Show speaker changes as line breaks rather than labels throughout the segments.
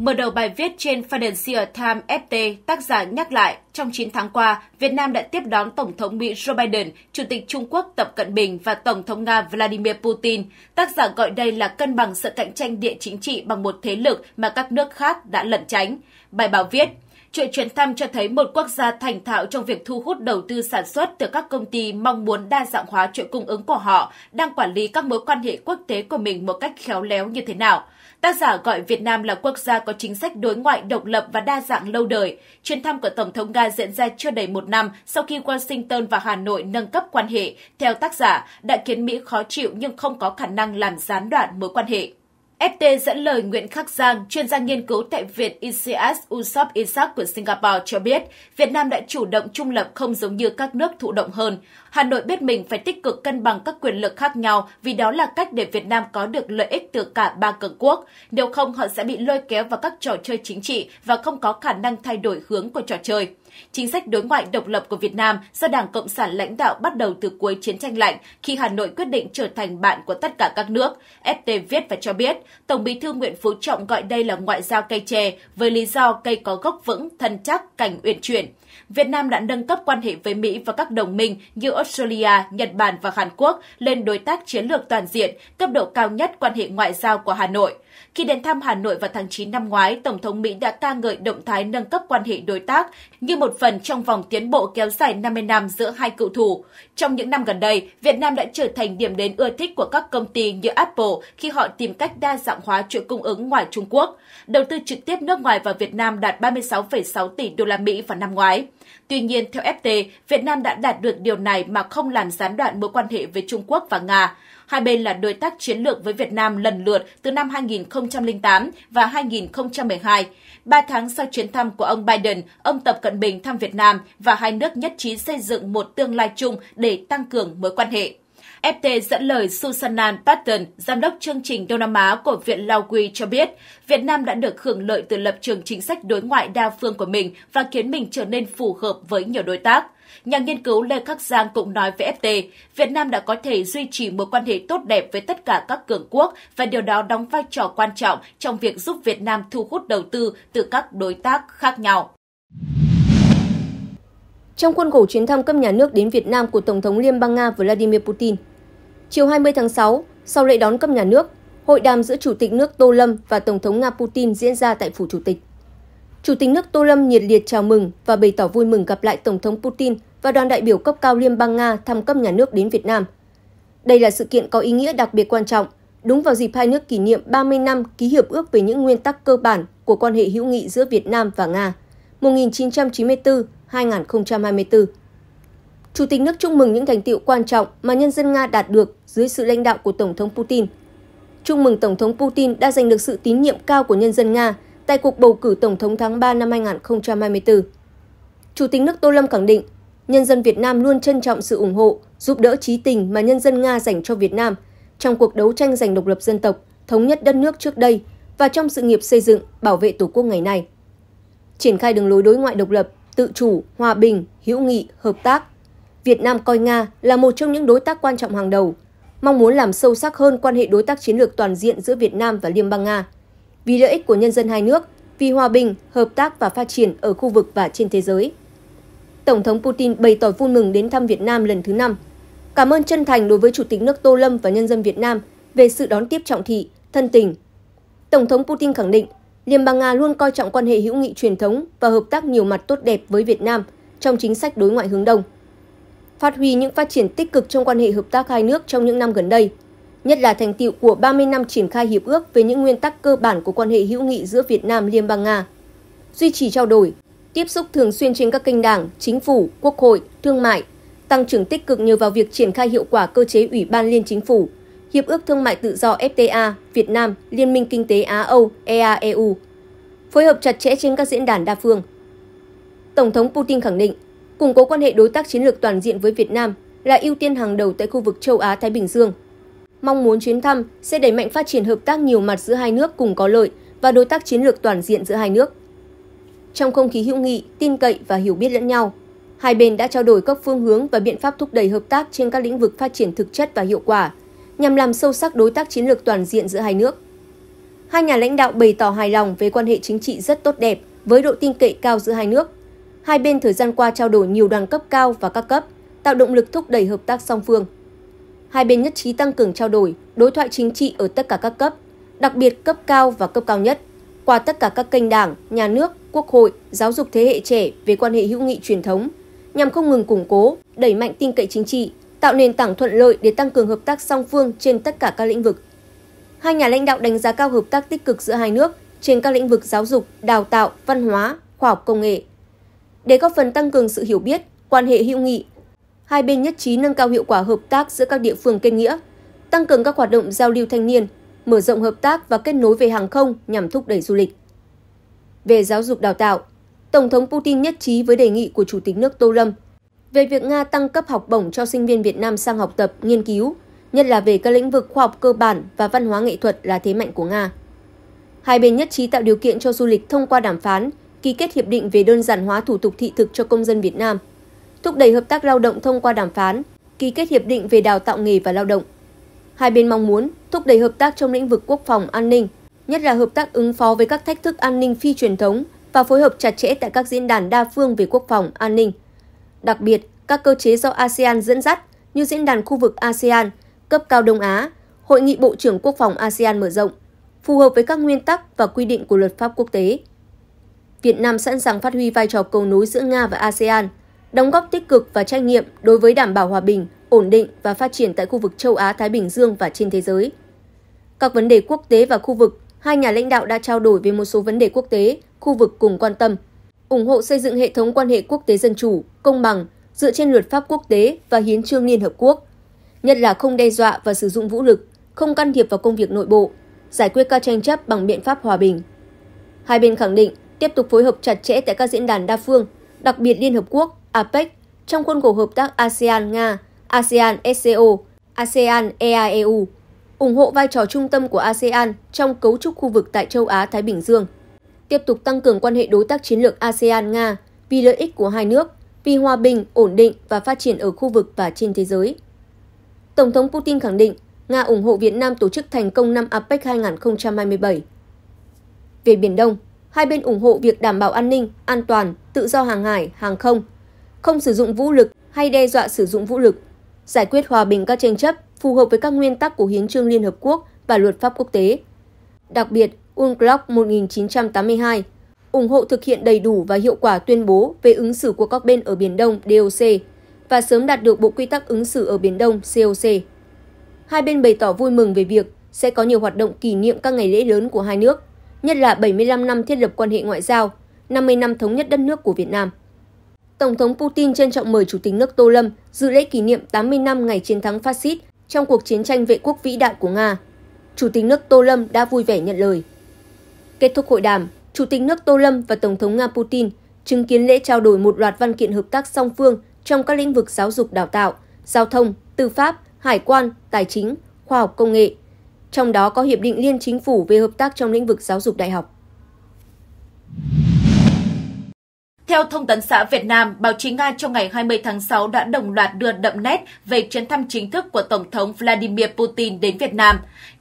Mở đầu bài viết trên Financial Times FT, tác giả nhắc lại, trong 9 tháng qua, Việt Nam đã tiếp đón Tổng thống Mỹ Joe Biden, Chủ tịch Trung Quốc Tập Cận Bình và Tổng thống Nga Vladimir Putin. Tác giả gọi đây là cân bằng sự cạnh tranh địa chính trị bằng một thế lực mà các nước khác đã lẩn tránh. Bài báo viết, Chuỗi chuyến thăm cho thấy một quốc gia thành thạo trong việc thu hút đầu tư sản xuất từ các công ty mong muốn đa dạng hóa chuỗi cung ứng của họ, đang quản lý các mối quan hệ quốc tế của mình một cách khéo léo như thế nào – Tác giả gọi Việt Nam là quốc gia có chính sách đối ngoại độc lập và đa dạng lâu đời. Chuyến thăm của Tổng thống Nga diễn ra chưa đầy một năm sau khi Washington và Hà Nội nâng cấp quan hệ, theo tác giả, đã khiến Mỹ khó chịu nhưng không có khả năng làm gián đoạn mối quan hệ. FT dẫn lời Nguyễn Khắc Giang, chuyên gia nghiên cứu tại Viện ICS Usop Isaac của Singapore cho biết, Việt Nam đã chủ động trung lập không giống như các nước thụ động hơn. Hà Nội biết mình phải tích cực cân bằng các quyền lực khác nhau vì đó là cách để Việt Nam có được lợi ích từ cả ba cường quốc. Nếu không, họ sẽ bị lôi kéo vào các trò chơi chính trị và không có khả năng thay đổi hướng của trò chơi. Chính sách đối ngoại độc lập của Việt Nam do Đảng Cộng sản lãnh đạo bắt đầu từ cuối chiến tranh lạnh khi Hà Nội quyết định trở thành bạn của tất cả các nước. FT viết và cho biết, Tổng bí thư Nguyễn Phú Trọng gọi đây là ngoại giao cây chè với lý do cây có gốc vững, thân chắc, cành uyển chuyển. Việt Nam đã nâng cấp quan hệ với Mỹ và các đồng minh như Australia, Nhật Bản và Hàn Quốc lên đối tác chiến lược toàn diện, cấp độ cao nhất quan hệ ngoại giao của Hà Nội. Khi đến thăm Hà Nội vào tháng 9 năm ngoái, Tổng thống Mỹ đã ca ngợi động thái nâng cấp quan hệ đối tác như một phần trong vòng tiến bộ kéo dài 50 năm giữa hai cựu thủ. Trong những năm gần đây, Việt Nam đã trở thành điểm đến ưa thích của các công ty như Apple khi họ tìm cách đa dạng hóa chuỗi cung ứng ngoài Trung Quốc. Đầu tư trực tiếp nước ngoài vào Việt Nam đạt 36,6 tỷ đô la Mỹ vào năm ngoái. Tuy nhiên, theo FT, Việt Nam đã đạt được điều này mà không làm gián đoạn mối quan hệ với Trung Quốc và Nga. Hai bên là đối tác chiến lược với Việt Nam lần lượt từ năm 2008 và 2012. Ba tháng sau chuyến thăm của ông Biden, ông Tập Cận Bình thăm Việt Nam và hai nước nhất trí xây dựng một tương lai chung để tăng cường mối quan hệ. FT dẫn lời Susanna Patton, giám đốc chương trình Đông Nam Á của Viện Lao Quy cho biết, Việt Nam đã được hưởng lợi từ lập trường chính sách đối ngoại đa phương của mình và khiến mình trở nên phù hợp với nhiều đối tác. Nhà nghiên cứu Lê Khắc Giang cũng nói với FT, Việt Nam đã có thể duy trì mối quan hệ tốt đẹp với tất cả các cường quốc và điều đó đóng vai trò quan trọng trong việc giúp Việt Nam thu hút đầu tư từ các đối tác khác nhau.
Trong khuôn khổ chuyến thăm cấp nhà nước đến Việt Nam của Tổng thống Liên bang Nga Vladimir Putin, chiều 20 tháng 6, sau lễ đón cấp nhà nước, hội đàm giữa Chủ tịch nước Tô Lâm và Tổng thống Nga Putin diễn ra tại Phủ Chủ tịch. Chủ tịch nước Tô Lâm nhiệt liệt chào mừng và bày tỏ vui mừng gặp lại Tổng thống Putin và đoàn đại biểu cấp cao Liên bang Nga thăm cấp nhà nước đến Việt Nam. Đây là sự kiện có ý nghĩa đặc biệt quan trọng, đúng vào dịp hai nước kỷ niệm 30 năm ký hiệp ước về những nguyên tắc cơ bản của quan hệ hữu nghị giữa Việt Nam và Nga 1994-2024. Chủ tịch nước chúc mừng những thành tiệu quan trọng mà nhân dân Nga đạt được dưới sự lãnh đạo của Tổng thống Putin. Chúc mừng Tổng thống Putin đã giành được sự tín nhiệm cao của nhân dân Nga – tại cuộc bầu cử Tổng thống tháng 3 năm 2024. Chủ tịch nước Tô Lâm khẳng định, nhân dân Việt Nam luôn trân trọng sự ủng hộ, giúp đỡ trí tình mà nhân dân Nga dành cho Việt Nam trong cuộc đấu tranh giành độc lập dân tộc, thống nhất đất nước trước đây và trong sự nghiệp xây dựng, bảo vệ Tổ quốc ngày nay. Triển khai đường lối đối ngoại độc lập, tự chủ, hòa bình, hữu nghị, hợp tác, Việt Nam coi Nga là một trong những đối tác quan trọng hàng đầu, mong muốn làm sâu sắc hơn quan hệ đối tác chiến lược toàn diện giữa Việt Nam và Liên bang Nga vì lợi ích của nhân dân hai nước, vì hòa bình, hợp tác và phát triển ở khu vực và trên thế giới. Tổng thống Putin bày tỏ vui mừng đến thăm Việt Nam lần thứ năm. Cảm ơn chân thành đối với Chủ tịch nước Tô Lâm và nhân dân Việt Nam về sự đón tiếp trọng thị, thân tình. Tổng thống Putin khẳng định, Liên bang Nga luôn coi trọng quan hệ hữu nghị truyền thống và hợp tác nhiều mặt tốt đẹp với Việt Nam trong chính sách đối ngoại hướng Đông. Phát huy những phát triển tích cực trong quan hệ hợp tác hai nước trong những năm gần đây – nhất là thành tiệu của 30 năm triển khai hiệp ước về những nguyên tắc cơ bản của quan hệ hữu nghị giữa Việt Nam Liên bang Nga. Duy trì trao đổi, tiếp xúc thường xuyên trên các kênh đảng, chính phủ, quốc hội, thương mại, tăng trưởng tích cực nhờ vào việc triển khai hiệu quả cơ chế Ủy ban Liên Chính phủ, Hiệp ước Thương mại Tự do FTA, Việt Nam, Liên minh Kinh tế Á-Âu, eaeu phối hợp chặt chẽ trên các diễn đàn đa phương. Tổng thống Putin khẳng định, củng cố quan hệ đối tác chiến lược toàn diện với Việt Nam là ưu tiên hàng đầu tại khu vực châu Á-Thái Bình Dương – mong muốn chuyến thăm sẽ đẩy mạnh phát triển hợp tác nhiều mặt giữa hai nước cùng có lợi và đối tác chiến lược toàn diện giữa hai nước. Trong không khí hữu nghị, tin cậy và hiểu biết lẫn nhau, hai bên đã trao đổi các phương hướng và biện pháp thúc đẩy hợp tác trên các lĩnh vực phát triển thực chất và hiệu quả, nhằm làm sâu sắc đối tác chiến lược toàn diện giữa hai nước. Hai nhà lãnh đạo bày tỏ hài lòng về quan hệ chính trị rất tốt đẹp với độ tin cậy cao giữa hai nước. Hai bên thời gian qua trao đổi nhiều đoàn cấp cao và các cấp, tạo động lực thúc đẩy hợp tác song phương hai bên nhất trí tăng cường trao đổi, đối thoại chính trị ở tất cả các cấp, đặc biệt cấp cao và cấp cao nhất, qua tất cả các kênh đảng, nhà nước, quốc hội, giáo dục thế hệ trẻ về quan hệ hữu nghị truyền thống, nhằm không ngừng củng cố, đẩy mạnh tin cậy chính trị, tạo nền tảng thuận lợi để tăng cường hợp tác song phương trên tất cả các lĩnh vực. Hai nhà lãnh đạo đánh giá cao hợp tác tích cực giữa hai nước trên các lĩnh vực giáo dục, đào tạo, văn hóa, khoa học công nghệ. Để góp phần tăng cường sự hiểu biết, quan hệ hữu nghị hai bên nhất trí nâng cao hiệu quả hợp tác giữa các địa phương kết nghĩa, tăng cường các hoạt động giao lưu thanh niên, mở rộng hợp tác và kết nối về hàng không nhằm thúc đẩy du lịch. Về giáo dục đào tạo, Tổng thống Putin nhất trí với đề nghị của Chủ tịch nước Tô Lâm về việc Nga tăng cấp học bổng cho sinh viên Việt Nam sang học tập, nghiên cứu, nhất là về các lĩnh vực khoa học cơ bản và văn hóa nghệ thuật là thế mạnh của Nga. Hai bên nhất trí tạo điều kiện cho du lịch thông qua đàm phán, ký kết hiệp định về đơn giản hóa thủ tục thị thực cho công dân Việt Nam – thúc đẩy hợp tác lao động thông qua đàm phán, ký kết hiệp định về đào tạo nghề và lao động. Hai bên mong muốn thúc đẩy hợp tác trong lĩnh vực quốc phòng an ninh, nhất là hợp tác ứng phó với các thách thức an ninh phi truyền thống và phối hợp chặt chẽ tại các diễn đàn đa phương về quốc phòng an ninh. Đặc biệt, các cơ chế do ASEAN dẫn dắt như diễn đàn khu vực ASEAN, cấp cao Đông Á, hội nghị bộ trưởng quốc phòng ASEAN mở rộng, phù hợp với các nguyên tắc và quy định của luật pháp quốc tế. Việt Nam sẵn sàng phát huy vai trò cầu nối giữa Nga và ASEAN đóng góp tích cực và trách nhiệm đối với đảm bảo hòa bình, ổn định và phát triển tại khu vực châu Á Thái Bình Dương và trên thế giới. Các vấn đề quốc tế và khu vực, hai nhà lãnh đạo đã trao đổi về một số vấn đề quốc tế, khu vực cùng quan tâm, ủng hộ xây dựng hệ thống quan hệ quốc tế dân chủ, công bằng dựa trên luật pháp quốc tế và hiến trương Liên hợp quốc, nhất là không đe dọa và sử dụng vũ lực, không can thiệp vào công việc nội bộ, giải quyết các tranh chấp bằng biện pháp hòa bình. Hai bên khẳng định tiếp tục phối hợp chặt chẽ tại các diễn đàn đa phương, đặc biệt Liên hợp quốc APEC trong khuôn khổ hợp tác ASEAN-Nga, ASEAN-SCO, e ASEAN-EAEU, ủng hộ vai trò trung tâm của ASEAN trong cấu trúc khu vực tại châu Á-Thái Bình Dương, tiếp tục tăng cường quan hệ đối tác chiến lược ASEAN-Nga vì lợi ích của hai nước, vì hòa bình, ổn định và phát triển ở khu vực và trên thế giới. Tổng thống Putin khẳng định Nga ủng hộ Việt Nam tổ chức thành công năm APEC 2027. Về Biển Đông, hai bên ủng hộ việc đảm bảo an ninh, an toàn, tự do hàng hải, hàng không – không sử dụng vũ lực hay đe dọa sử dụng vũ lực, giải quyết hòa bình các tranh chấp phù hợp với các nguyên tắc của Hiến trương Liên Hợp Quốc và luật pháp quốc tế. Đặc biệt, UNCLOS 1982 ủng hộ thực hiện đầy đủ và hiệu quả tuyên bố về ứng xử của các bên ở Biển Đông DOC và sớm đạt được Bộ Quy tắc ứng xử ở Biển Đông COC. Hai bên bày tỏ vui mừng về việc sẽ có nhiều hoạt động kỷ niệm các ngày lễ lớn của hai nước, nhất là 75 năm thiết lập quan hệ ngoại giao, 50 năm thống nhất đất nước của Việt Nam. Tổng thống Putin trân trọng mời Chủ tịch nước Tô Lâm dự lễ kỷ niệm 80 năm ngày chiến thắng phát xít trong cuộc chiến tranh vệ quốc vĩ đại của Nga. Chủ tịch nước Tô Lâm đã vui vẻ nhận lời. Kết thúc hội đàm, Chủ tịch nước Tô Lâm và Tổng thống Nga Putin chứng kiến lễ trao đổi một loạt văn kiện hợp tác song phương trong các lĩnh vực giáo dục đào tạo, giao thông, tư pháp, hải quan, tài chính, khoa học công nghệ. Trong đó có hiệp định liên chính phủ về hợp tác trong lĩnh vực giáo dục đại học.
Theo Thông tấn xã Việt Nam, báo chí Nga trong ngày 20 tháng 6 đã đồng loạt đưa đậm nét về chuyến thăm chính thức của Tổng thống Vladimir Putin đến Việt Nam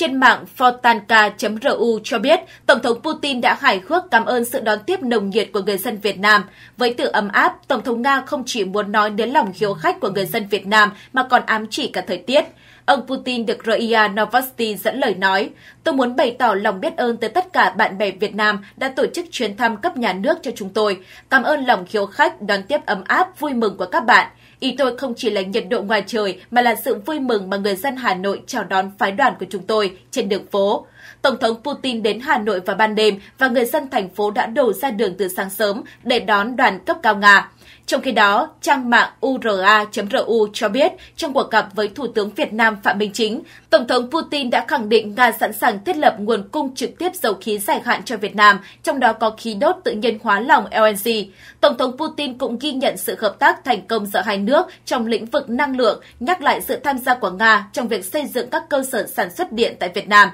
trên mạng fortanka.ru cho biết Tổng thống Putin đã hài hước cảm ơn sự đón tiếp nồng nhiệt của người dân Việt Nam. Với từ ấm áp, Tổng thống Nga không chỉ muốn nói đến lòng hiếu khách của người dân Việt Nam mà còn ám chỉ cả thời tiết. Ông Putin được Ria Novosti dẫn lời nói, Tôi muốn bày tỏ lòng biết ơn tới tất cả bạn bè Việt Nam đã tổ chức chuyến thăm cấp nhà nước cho chúng tôi. Cảm ơn lòng hiếu khách đón tiếp ấm áp vui mừng của các bạn. Ý tôi không chỉ là nhiệt độ ngoài trời mà là sự vui mừng mà người dân Hà Nội chào đón phái đoàn của chúng tôi trên đường phố. Tổng thống Putin đến Hà Nội vào ban đêm và người dân thành phố đã đổ ra đường từ sáng sớm để đón đoàn cấp cao Nga. Trong khi đó, trang mạng ura.ru cho biết trong cuộc gặp với Thủ tướng Việt Nam Phạm Minh Chính, Tổng thống Putin đã khẳng định Nga sẵn sàng thiết lập nguồn cung trực tiếp dầu khí dài hạn cho Việt Nam, trong đó có khí đốt tự nhiên hóa lỏng LNG. Tổng thống Putin cũng ghi nhận sự hợp tác thành công giữa hai nước trong lĩnh vực năng lượng, nhắc lại sự tham gia của Nga trong việc xây dựng các cơ sở sản xuất điện tại Việt Nam.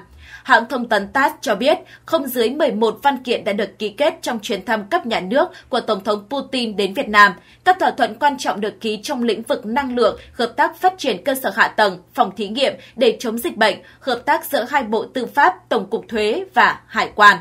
Hãng thông tấn TASS cho biết không dưới 11 văn kiện đã được ký kết trong chuyến thăm cấp nhà nước của Tổng thống Putin đến Việt Nam. Các thỏa thuận quan trọng được ký trong lĩnh vực năng lượng, hợp tác phát triển cơ sở hạ tầng, phòng thí nghiệm để chống dịch bệnh, hợp tác giữa hai Bộ Tư pháp, Tổng cục Thuế và Hải quan.